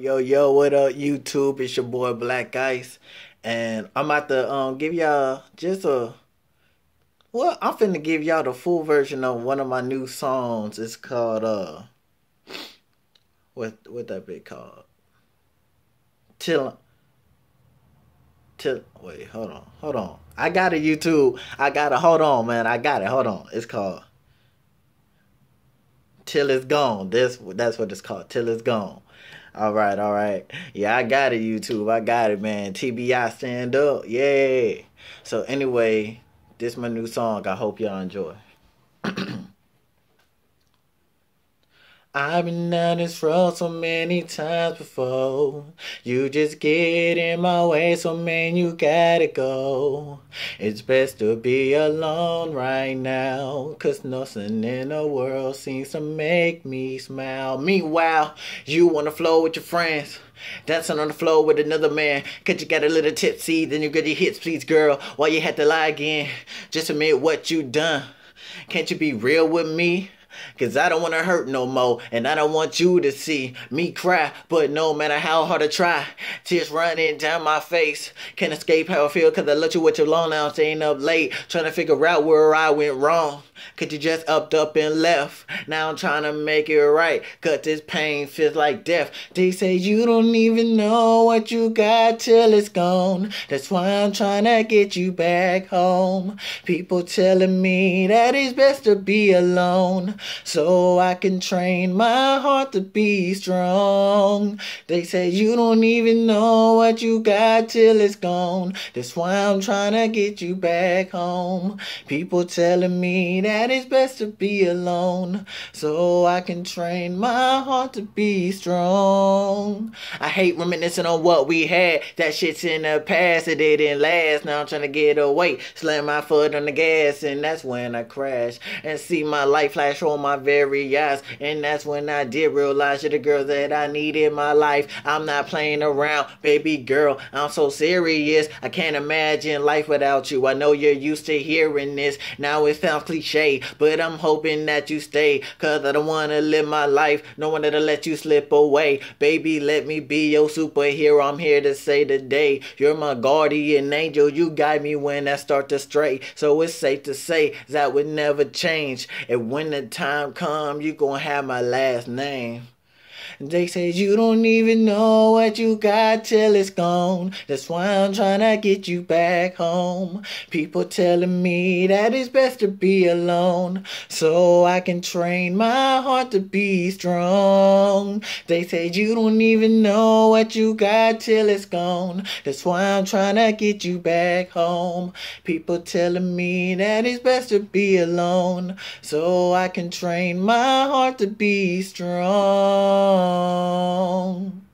yo, yo, what up, YouTube? It's your boy Black Ice, and I'm about to um give y'all just a well, I'm finna give y'all the full version of one of my new songs. It's called uh, what what that bit called? Till, till. Wait, hold on, hold on. I got it, YouTube. I got it. Hold on, man. I got it. Hold on. It's called till it's gone. That's that's what it's called. Till it's gone. All right, all right. Yeah, I got it, YouTube. I got it, man. TBI stand up. Yeah. So anyway, this my new song. I hope y'all enjoy. I've been on this road so many times before. You just get in my way, so man, you gotta go. It's best to be alone right now, cause nothing in the world seems to make me smile. Meanwhile, you on the floor with your friends. Dancing on the floor with another man, cause you got a little tipsy, then you got your hits, please, girl. Why you had to lie again? Just admit what you done. Can't you be real with me? Cause I don't wanna hurt no more. And I don't want you to see me cry. But no matter how hard I try, tears running down my face. Can't escape how I feel cause I let you with your long. Now staying up late, trying to figure out where I went wrong. Cause you just upped up and left. Now I'm trying to make it right. Cause this pain feels like death. They say you don't even know what you got till it's gone. That's why I'm trying to get you back home. People telling me that it's best to be alone so I can train my heart to be strong. They say you don't even know what you got till it's gone. That's why I'm trying to get you back home. People telling me that it's best to be alone, so I can train my heart to be strong. I hate reminiscing on what we had. That shit's in the past. It didn't last. Now I'm trying to get away. Slam my foot on the gas, and that's when I crash and see my life flash on my very eyes. And that's when I did realize you're the girl that I need in my life. I'm not playing around, baby girl. I'm so serious. I can't imagine life without you. I know you're used to hearing this. Now it sounds cliche, but I'm hoping that you stay. Cause I don't wanna live my life. No one that I let you slip away. Baby, let me be your superhero. I'm here to say today. You're my guardian angel. You guide me when I start to stray. So it's safe to say that would never change. And when the time time come, you gonna have my last name. They say you don't even know what you got till it's gone. That's why I'm trying to get you back home. People telling me that it's best to be alone so I can train my heart to be strong. They say you don't even know what you got till it's gone. That's why I'm trying to get you back home. People telling me that it's best to be alone so I can train my heart to be strong. Oh.